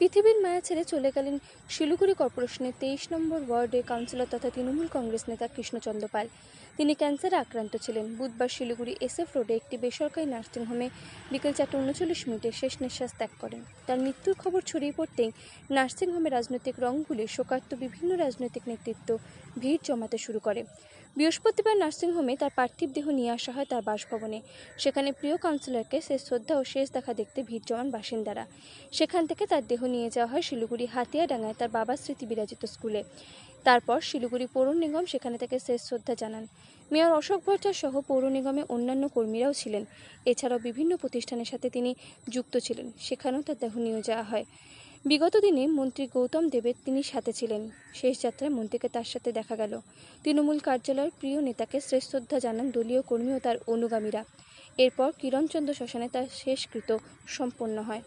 পৃথিবীর মায়া ছেড়ে চলে গেলেন শিলিগুড়ি কর্পোরেশনের তেইশ নম্বর ওয়ার্ডের কাউন্সিলর তথা তৃণমূল কংগ্রেস নেতা কৃষ্ণচন্দ্র পাল তিনি ক্যান্সারে আক্রান্ত ছিলেন বুধবার শিলিগুড়ি এসএফ রোডে একটি বেসরকারি নার্সিংহোমে বিকেল চারটে উনচল্লিশ মিনিটে শেষ নিঃশ্বাস ত্যাগ করেন তার মৃত্যুর খবর ছড়িয়ে পড়তেই নার্সিংহোমে রাজনৈতিক রঙগুলি শোকার্ত বিভিন্ন রাজনৈতিক নেতৃত্ব ভিড় জমাতে শুরু করে বৃহস্পতিবার নার্সিংহোমে তার পার্থিব দেহ নিয়ে আসা হয় তার বাসভবনে সেখানে প্রিয় কাউন্সিলরকে শেষ শ্রদ্ধা ও শেষ দেখা দেখতে ভিড় জমান বাসিন্দারা সেখান থেকে তার দেহ নিয়ে যাওয়া হয় শিলিগুড়ি হাতিয়াডাঙ্গায় তার বাবার স্মৃতি বিরাজিত স্কুলে তারপর শিলিগুড়ি পৌর নিগম সেখানে তাকে শেষ শ্রদ্ধা জানান মেয়র অশোক ভট্টার সহ পৌর নিগমে অন্যান্য কর্মীরাও ছিলেন এছাড়াও বিভিন্ন প্রতিষ্ঠানের সাথে তিনি যুক্ত ছিলেন সেখানেও তার দেহ নিয়ে যাওয়া হয় বিগত দিনে মন্ত্রী গৌতম দেবের তিনি সাথে ছিলেন শেষ যাত্রায় মন্ত্রীকে তার সাথে দেখা গেল তৃণমূল কার্যালয়ের প্রিয় নেতাকে শ্রেষ্ঠা জানান দলীয় কর্মী ও তার অনুগামীরা এরপর কিরণচন্দ্র শ্মশানে তার শেষকৃত সম্পন্ন হয়